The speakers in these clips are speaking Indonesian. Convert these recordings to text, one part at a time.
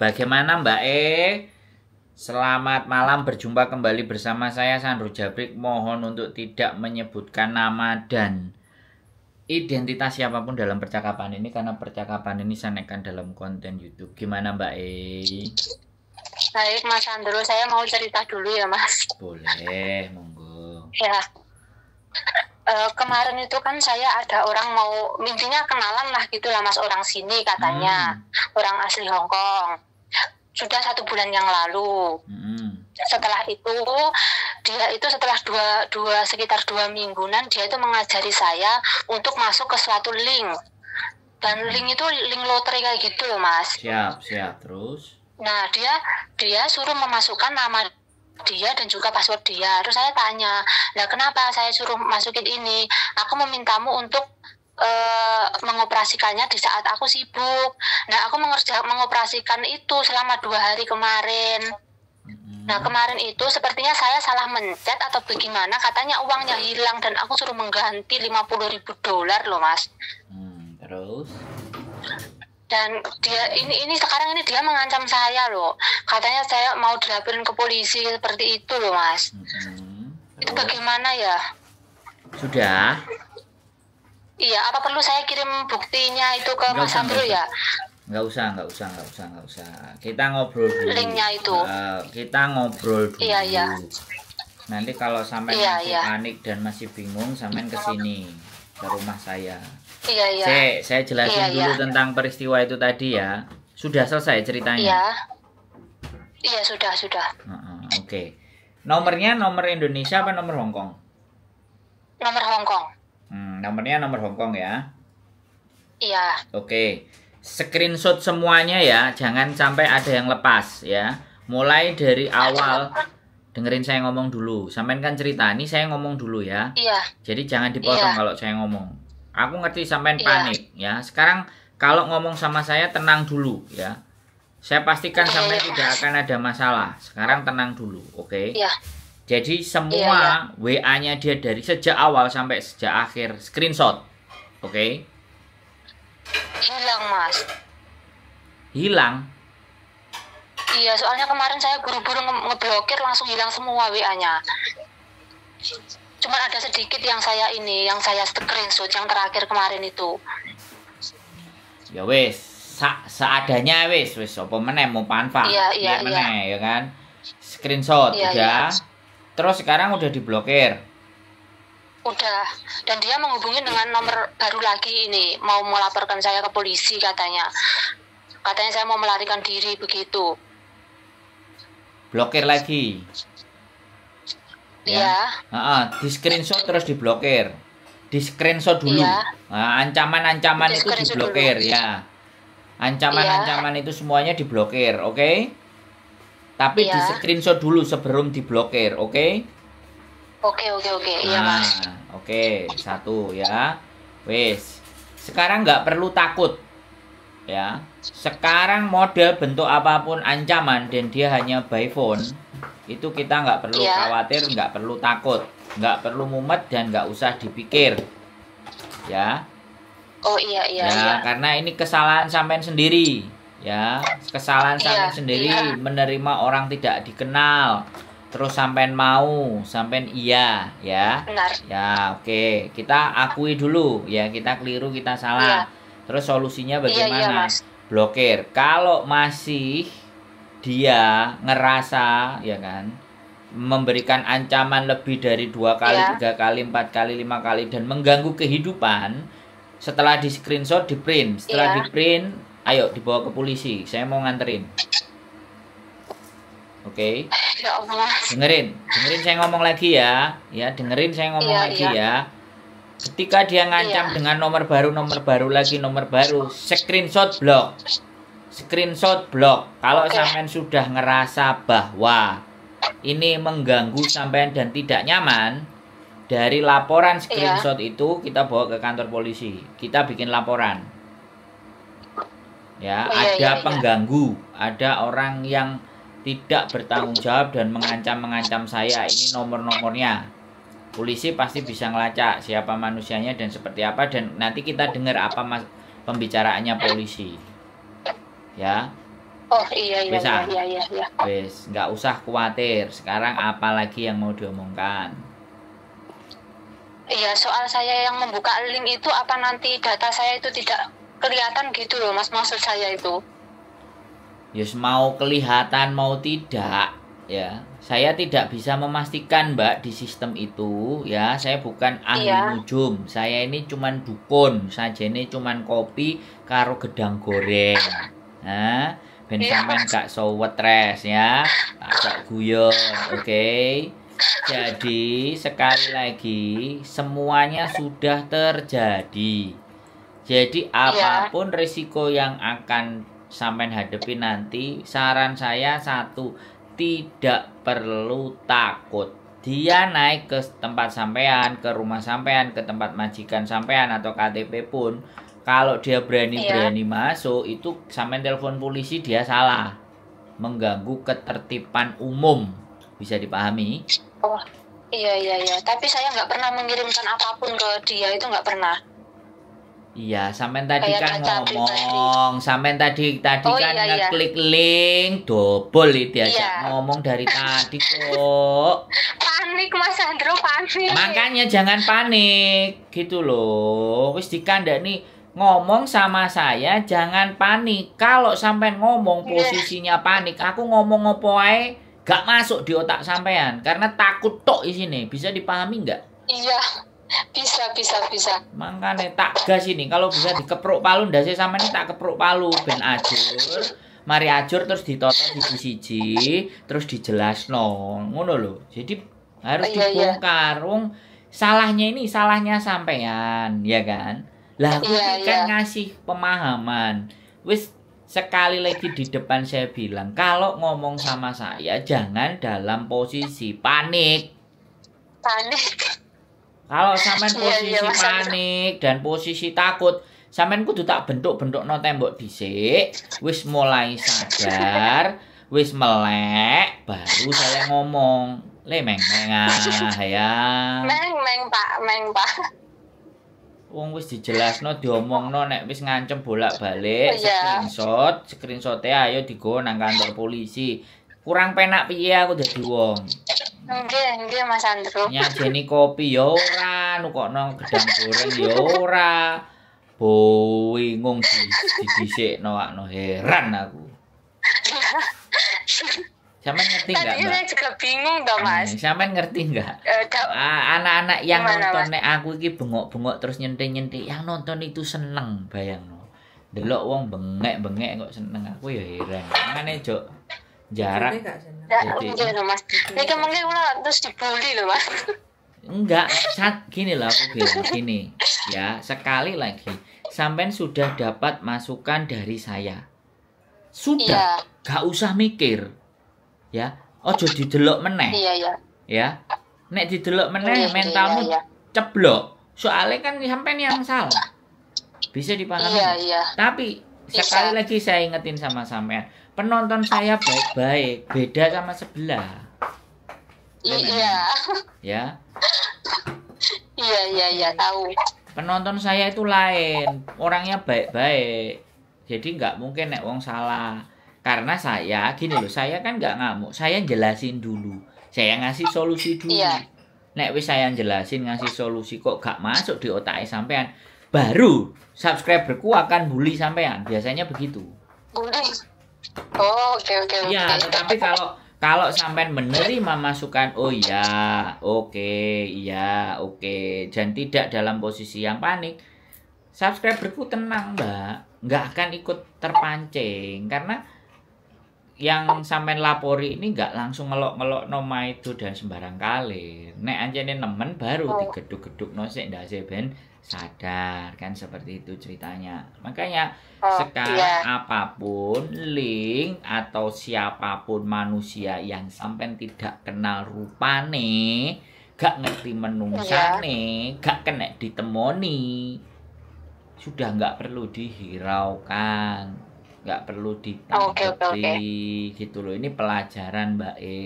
Bagaimana Mbak E? Selamat malam berjumpa kembali bersama saya Sandro Jabrik. Mohon untuk tidak menyebutkan nama dan identitas siapapun dalam percakapan ini karena percakapan ini saya naikkan dalam konten YouTube. Gimana Mbak E? Baik Mas Sandro, saya mau cerita dulu ya Mas. Boleh, monggo. Ya. E, kemarin itu kan saya ada orang mau mimpinya kenalan lah gitu lah Mas orang sini katanya hmm. orang asli Hongkong. Kong sudah satu bulan yang lalu. Hmm. Setelah itu dia itu setelah dua dua sekitar dua mingguan dia itu mengajari saya untuk masuk ke suatu link dan mm-hmm. link itu link lotre kayak gitu mas. Siap siap terus. Nah dia dia suruh memasukkan nama dia dan juga password dia. Terus saya tanya, nah kenapa saya suruh masukin ini? Aku memintamu untuk e, mengoperasikannya di saat aku sibuk. Nah, aku mengerja mengoperasikan itu selama dua hari kemarin. Hmm. Nah kemarin itu sepertinya saya salah mencet atau bagaimana katanya uangnya hilang dan aku suruh mengganti 50 ribu dolar loh mas. Hmm, terus? Dan dia ini ini sekarang ini dia mengancam saya loh. Katanya saya mau dilaporin ke polisi seperti itu loh mas. Hmm, itu bagaimana ya? Sudah Iya, apa perlu saya kirim buktinya itu ke Mas Andrew ya? Enggak usah, enggak usah, enggak usah, enggak usah. Kita ngobrol dulu. Linknya itu. Uh, kita ngobrol dulu. Iya, iya. Nanti kalau sampai iya, masih iya. panik dan masih bingung, sampai ke sini ke rumah saya. Iya, iya. Saya, saya jelasin iya, iya. dulu iya. tentang peristiwa itu tadi ya. Sudah selesai ceritanya. Iya. Iya, sudah, sudah. Uh, uh, Oke. Okay. Nomornya nomor Indonesia apa nomor Hongkong? Nomor Hongkong. Hmm, nomornya nomor Hongkong ya? Iya. Oke. Screenshot semuanya ya, jangan sampai ada yang lepas ya. Mulai dari awal dengerin saya ngomong dulu. Sampean kan cerita, ini saya ngomong dulu ya. Iya. Jadi jangan dipotong iya. kalau saya ngomong. Aku ngerti sampean iya. panik ya. Sekarang kalau ngomong sama saya tenang dulu ya. Saya pastikan iya, sampai iya. tidak akan ada masalah. Sekarang tenang dulu, oke? Okay? Iya. Jadi semua iya, iya. WA-nya dia dari sejak awal sampai sejak akhir screenshot. Oke. Okay? Hilang, Mas. Hilang. Iya, soalnya kemarin saya buru-buru ngeblokir langsung hilang semua WA-nya. Cuma ada sedikit yang saya ini, yang saya screenshot yang terakhir kemarin itu. Ya wes, sa seadanya wes wes apa meneh mau panfa. Iya, iya, iya. ya kan? Screenshot ya. Iya. iya. Terus sekarang udah diblokir. Udah. Dan dia menghubungi dengan nomor baru lagi ini, mau melaporkan saya ke polisi katanya. Katanya saya mau melarikan diri begitu. Blokir lagi. Ya? Iya. Ya. Uh-uh. di screenshot terus diblokir. Di screenshot dulu. Ya. ancaman-ancaman di itu diblokir dulu. ya. Ancaman-ancaman ya. itu semuanya diblokir, oke? Okay? Tapi iya. di screenshot dulu sebelum diblokir, oke? Okay? Oke, oke, oke. Iya, nah, iya, Mas. Oke, okay. satu ya. Wes. Sekarang nggak perlu takut. Ya. Sekarang mode bentuk apapun ancaman dan dia hanya by phone, itu kita nggak perlu iya. khawatir, nggak perlu takut, nggak perlu mumet dan nggak usah dipikir. Ya. Oh iya iya. Ya, iya. karena ini kesalahan sampean sendiri ya kesalahan iya, sendiri iya. menerima orang tidak dikenal terus sampean mau sampean iya ya Benar. ya oke okay. kita akui dulu ya kita keliru kita salah iya. terus solusinya bagaimana iya, iya, blokir kalau masih dia ngerasa ya kan memberikan ancaman lebih dari dua kali yeah. tiga kali empat kali lima kali dan mengganggu kehidupan setelah di screenshot di print setelah yeah. di print ayo dibawa ke polisi saya mau nganterin oke okay. Ya dengerin dengerin saya ngomong lagi ya ya dengerin saya ngomong ya, lagi ya, ya. ketika dia ngancam ya. dengan nomor baru nomor baru lagi nomor baru screenshot blok screenshot blok kalau okay. sampean sudah ngerasa bahwa ini mengganggu sampean dan tidak nyaman dari laporan iya. screenshot ya. itu kita bawa ke kantor polisi kita bikin laporan ya oh, iya, ada iya, iya, pengganggu ada orang yang tidak bertanggung jawab dan mengancam mengancam saya ini nomor nomornya polisi pasti bisa ngelacak siapa manusianya dan seperti apa dan nanti kita dengar apa mas pembicaraannya polisi ya oh iya iya bisa iya iya, iya. Bes, iya. nggak usah khawatir sekarang apa lagi yang mau diomongkan Iya, soal saya yang membuka link itu apa nanti data saya itu tidak kelihatan gitu loh mas maksud saya itu ya yes, mau kelihatan mau tidak ya saya tidak bisa memastikan mbak di sistem itu ya saya bukan ahli iya. nujum saya ini cuman dukun saja ini cuman kopi karo gedang goreng nah ben iya. sampean gak res ya agak guyon oke okay? jadi sekali lagi semuanya sudah terjadi jadi iya. apapun yeah. risiko yang akan sampean hadapi nanti, saran saya satu, tidak perlu takut. Dia naik ke tempat sampean, ke rumah sampean, ke tempat majikan sampean atau KTP pun, kalau dia berani-berani yeah. masuk itu sampean telepon polisi dia salah. Mengganggu ketertiban umum. Bisa dipahami? Oh, iya iya iya. Tapi saya nggak pernah mengirimkan apapun ke dia itu nggak pernah. Iya, sampean tadi kan ngomong, sampean tadi tadi oh, kan iya, iya. ngeklik iya. link, dobol ya diajak iya. ngomong dari tadi kok. panik Mas Andro, panik. Makanya jangan panik, gitu loh. Wis nih ngomong sama saya jangan panik. Kalau sampean ngomong iya. posisinya panik, aku ngomong ngopoai, ae gak masuk di otak sampean karena takut tok di sini. Bisa dipahami nggak? Iya bisa bisa bisa makanya tak gas ini kalau bisa dikepruk palu sih sama ini tak kepruk palu ben ajur mari ajur terus ditoto di siji terus dijelas nong ngono lo jadi harus oh, iya, dibongkar iya. salahnya ini salahnya sampean ya kan lah aku iya, kan iya. kan ngasih pemahaman wis sekali lagi di depan saya bilang kalau ngomong sama saya jangan dalam posisi panik panik kalau sampean iya, posisi iya, iya, panik dan posisi takut, sampean kudu tak bentuk-bentuk no tembok dhisik, wis mulai sadar, wis melek, baru saya ngomong. Le meng ah, ya. Meng meng Pak, meng Pak. Wong wis dijelasno diomongno nek wis ngancem bolak-balik oh, iya. yeah. screenshot, screenshote ayo digo nang kantor polisi kurang penak piye aku udah wong. Nggih, nggih Mas Andro. Nyajeni kopi ya ora, nukokno gedang goreng ya ora. Boingong no, akno heran aku. Sampeyan ngerti enggak, Aku Saya juga bingung toh, hmm, Mas. ngerti enggak? Eh, anak-anak yang Gimana, nonton nek aku iki bengok-bengok terus nyentik-nyentik, yang nonton itu seneng, bayangno. Delok wong bengek-bengek kok seneng aku ya heran. Mana Jok jarak ya, jadi ya, mas ini mungkin ulah terus dibully loh mas enggak saat gini lah aku bilang gini ya sekali lagi sampean sudah dapat masukan dari saya sudah ya. gak usah mikir ya ojo didelok meneh iya iya ya nek didelok meneh ya, mentalmu ya, ya. ceblok soalnya kan sampean yang salah bisa dipahami ya, ya. tapi Bisa. sekali lagi saya ingetin sama sampean penonton saya baik-baik beda sama sebelah iya ya iya iya iya tahu penonton saya itu lain orangnya baik-baik jadi nggak mungkin nek wong salah karena saya gini loh saya kan nggak ngamuk saya jelasin dulu saya ngasih solusi dulu iya. nek wis saya jelasin ngasih solusi kok gak masuk di otak sampean baru subscriberku akan bully sampean biasanya begitu bully Oh, oke okay, oke. Okay, ya, okay. tetapi kalau kalau sampai menerima masukan, oh ya, oke, okay, iya, oke, iya, okay. dan tidak dalam posisi yang panik, subscriberku tenang mbak, nggak akan ikut terpancing karena yang sampai lapori ini nggak langsung ngelok-ngelok noma itu dan sembarang kali. Nek anjene nemen baru oh. digeduk-geduk no sik ndak ben sadar kan seperti itu ceritanya makanya oh, iya. sekarang iya. apapun link atau siapapun manusia yang sampai tidak kenal rupane gak ngerti menungsa iya. gak kena ditemoni sudah nggak perlu dihiraukan nggak perlu ditanggapi oh, okay, okay, okay. gitu loh ini pelajaran mbak E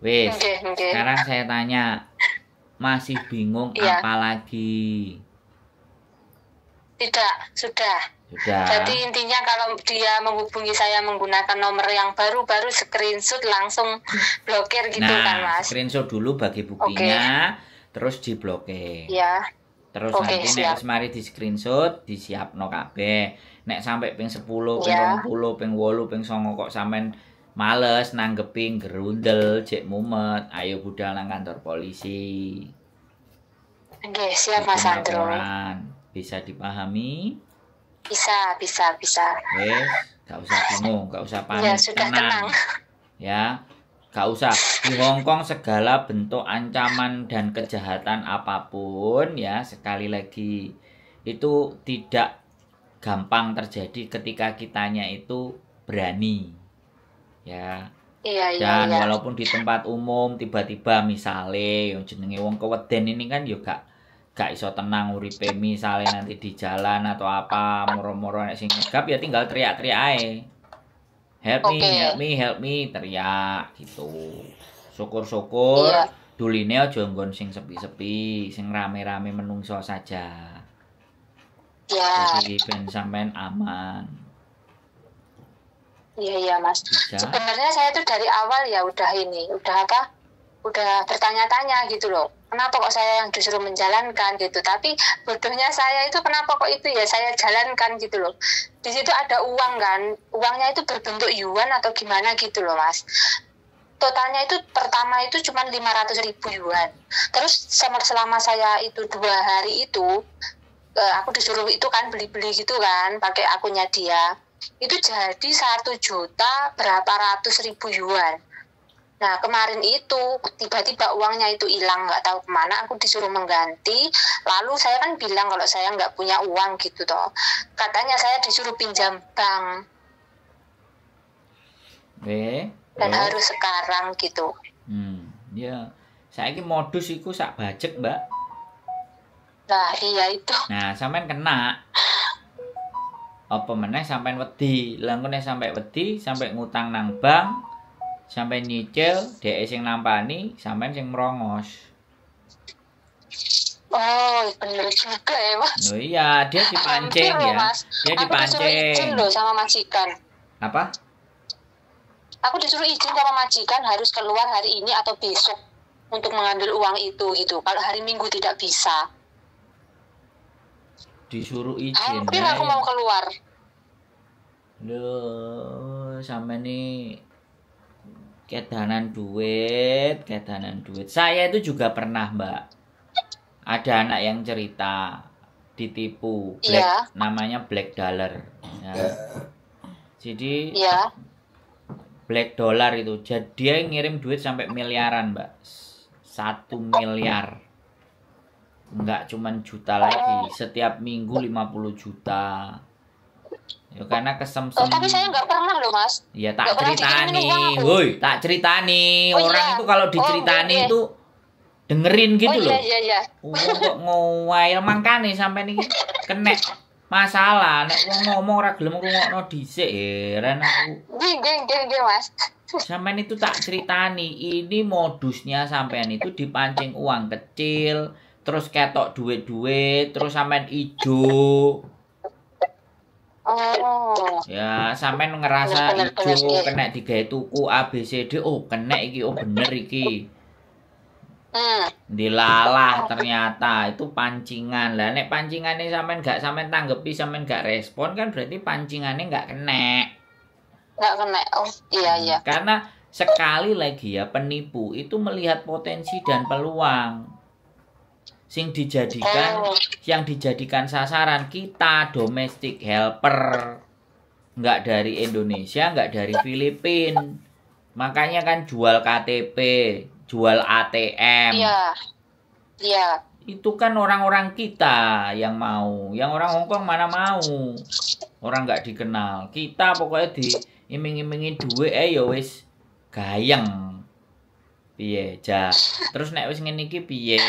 wes okay, okay. sekarang saya tanya masih bingung ya. apa lagi? Tidak, sudah. Sudah. Jadi intinya kalau dia menghubungi saya menggunakan nomor yang baru, baru screenshot langsung blokir gitu nah, kan mas? screenshot dulu bagi buktinya, okay. terus diblokir. Iya. Terus okay, nanti siap. nek mari di screenshot, disiap no KB, Nek sampai ping 10, ping yeah. 20, ping 8, ping 9 kok sampai males nanggeping gerundel cek mumet ayo budal nang kantor polisi Oke, siap Mas Andro. Bisa dipahami? Bisa, bisa, bisa. Wes, gak usah bingung, gak usah iya, panik. Ya, sudah tenang. tenang. Ya. Gak usah. Di Hong Kong segala bentuk ancaman dan kejahatan apapun ya, sekali lagi itu tidak gampang terjadi ketika kitanya itu berani ya Iya, iya dan iya, iya. walaupun di tempat umum tiba-tiba misale yang jenenge wong keweden ini kan juga gak gak iso tenang uripe misale nanti di jalan atau apa moro-moro nek sing ngegap ya tinggal teriak-teriak ae. Help okay. me, help me, help me teriak gitu. Syukur-syukur iya. duline aja nggon sing sepi-sepi, sing rame-rame menungso saja. Ya. Jadi ben sampean aman. Iya iya mas. Bisa. Sebenarnya saya tuh dari awal ya udah ini, udah apa? Udah bertanya-tanya gitu loh. Kenapa kok saya yang disuruh menjalankan gitu? Tapi bodohnya saya itu kenapa kok itu ya saya jalankan gitu loh. Di situ ada uang kan, uangnya itu berbentuk yuan atau gimana gitu loh mas. Totalnya itu pertama itu cuma 500 ribu yuan. Terus selama saya itu dua hari itu, eh, aku disuruh itu kan beli-beli gitu kan, pakai akunnya dia itu jadi satu juta berapa ratus ribu yuan Nah kemarin itu tiba-tiba uangnya itu hilang nggak tahu kemana aku disuruh mengganti lalu saya kan bilang kalau saya nggak punya uang gitu toh katanya saya disuruh pinjam bank eh, dan harus sekarang gitu hmm, ya saya ini modus itu sak bajek mbak nah iya itu nah sampean kena apa meneh sampai wedi langkune sampai wedi sampai ngutang nang bank sampai nyicil dia sing nampani sampai sing merongos Oh, bener juga ya, Mas. Oh iya, dia dipancing ya. Mas. Dia aku dipancing. izin sama majikan. Apa? Aku disuruh izin sama majikan harus keluar hari ini atau besok untuk mengambil uang itu gitu. Kalau hari Minggu tidak bisa disuruh ah, izin hampir aku mau keluar lo sama nih kedanan duit kedanan duit saya itu juga pernah mbak ada anak yang cerita ditipu black yeah. namanya black dollar ya. ya. jadi yeah. black dollar itu jadi dia ngirim duit sampai miliaran mbak satu miliar nggak cuman juta lagi setiap minggu 50 juta ya karena kesemsem oh, tapi saya nggak pernah loh mas ya tak cerita ceritani woi tak ceritani oh, orang iya. itu kalau diceritani oh, okay. Iya, iya. itu dengerin oh, gitu oh, iya, loh iya, iya. Oh, kok ngowail mangkane sampai nih kena masalah nek wong ngomong ora gelem rungokno dhisik heran ya, aku nggih nggih nggih Mas Sampean itu tak ceritani, ini modusnya sampean itu dipancing uang kecil, terus ketok duit-duit, terus sampean ijo. Oh. Ya, sampean ngerasa bener, ijo kena digawe tuku ABCD, oh kena iki, oh bener iki. Hmm. Dilalah ternyata itu pancingan. Lah nek ini sampean gak sampean tanggepi, sampean gak respon kan berarti pancingannya gak kena. Gak kena. Oh, iya iya. Karena sekali lagi ya penipu itu melihat potensi dan peluang sing dijadikan oh. yang dijadikan sasaran kita domestic helper nggak dari Indonesia nggak dari Filipin makanya kan jual KTP jual ATM iya iya itu kan orang-orang kita yang mau yang orang Hongkong mana mau orang nggak dikenal kita pokoknya di iming-imingin duit eh ya wis gayeng piye jah terus naik wis ngene iki piye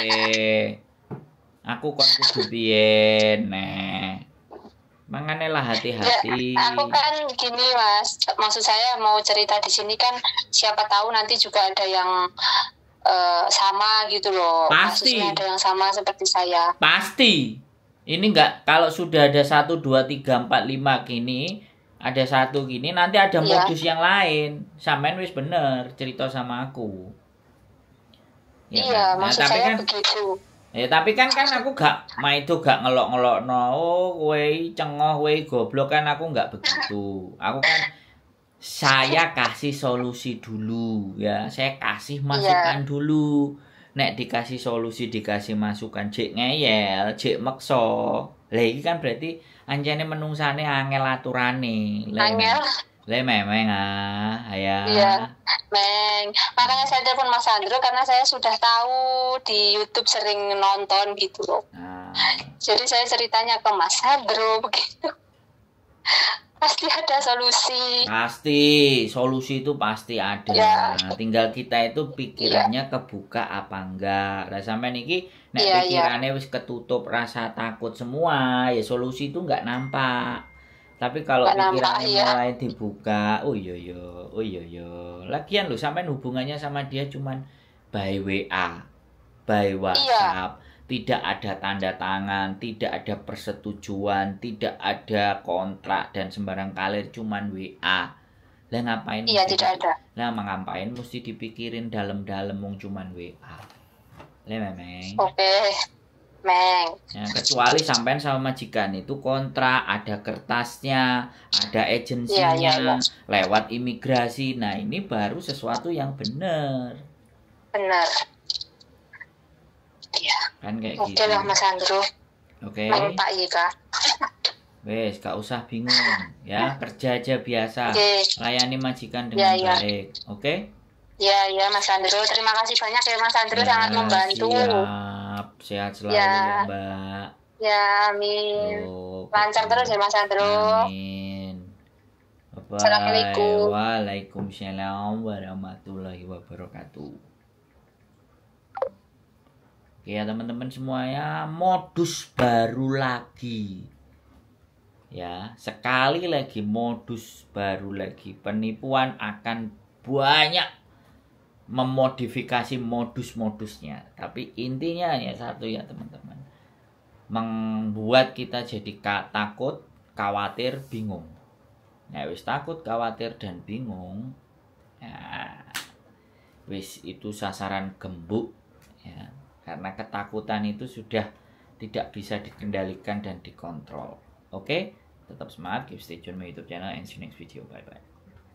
aku kon kudu piye nah hati-hati. Ya, aku kan gini mas, maksud saya mau cerita di sini kan siapa tahu nanti juga ada yang uh, sama gitu loh. Pasti. Maksudnya ada yang sama seperti saya. Pasti. Ini enggak kalau sudah ada satu dua tiga empat lima gini, ada satu gini nanti ada ya. modus yang lain. Sampean wis bener cerita sama aku. Ya iya, ya, maksud nah, tapi saya kan, begitu Ya tapi kan kan aku gak tuh gak ngelok-ngelok no oh, kowe cengoh goblok kan aku gak begitu. Aku kan saya kasih solusi dulu ya. Saya kasih masukan yeah. dulu. Nek dikasih solusi dikasih masukan cek ngeyel, cek makso. lagi kan berarti anjane menungsane angel aturane. Angel. Le memang ah, ayah. Iya, meng. Makanya saya telepon Mas Andro karena saya sudah tahu di YouTube sering nonton gitu loh. Nah. Jadi saya ceritanya ke Mas Andro begitu. pasti ada solusi. Pasti, solusi itu pasti ada. Ya. Tinggal kita itu pikirannya ya. kebuka apa enggak. Lah sampean iki nek ya, pikirannya ya. wis ketutup rasa takut semua, ya solusi itu enggak nampak tapi kalau pikiran pikirannya ya. mulai dibuka, oh yo iya, yo, iya, oh yo iya, yo. Lagian lu sampai hubungannya sama dia cuman by WA, by WhatsApp. Iya. Tidak ada tanda tangan, tidak ada persetujuan, tidak ada kontrak dan sembarang kalir cuman WA. Lah ngapain? Iya, mesti, tidak ada. Lah ngapain mesti dipikirin dalam-dalam mung cuman WA. Lah memang. Oke. Okay. Meng. Ya, kecuali sampean sama majikan itu kontrak, ada kertasnya, ada agensinya, ya, ya, ya. lewat imigrasi. Nah, ini baru sesuatu yang benar. Benar. Ya. Kan kayak Oke gitu. lah Mas Andrew. Oke. Okay. Pak Ika. Wes, gak usah bingung ya, kerja aja biasa. Okay. Layani majikan iya, dengan ya, ya. baik. Oke? Okay? Ya, ya Mas Andro. Terima kasih banyak ya Mas Andro ya, sangat membantu. Siap, sehat selalu ya, ya Mbak. Ya, amin. Oh, Lancar terus ya Mas Andro. Amin. Assalamualaikum. Waalaikumsalam warahmatullahi wabarakatuh. Oke ya teman-teman semuanya, modus baru lagi. Ya, sekali lagi modus baru lagi. Penipuan akan banyak memodifikasi modus-modusnya. Tapi intinya hanya satu ya teman-teman. Membuat kita jadi takut, khawatir, bingung. Nah, wis takut, khawatir dan bingung. Ya, wis itu sasaran gembuk ya. Karena ketakutan itu sudah tidak bisa dikendalikan dan dikontrol. Oke, tetap semangat, keep stay tune my YouTube channel and see you next video. Bye bye.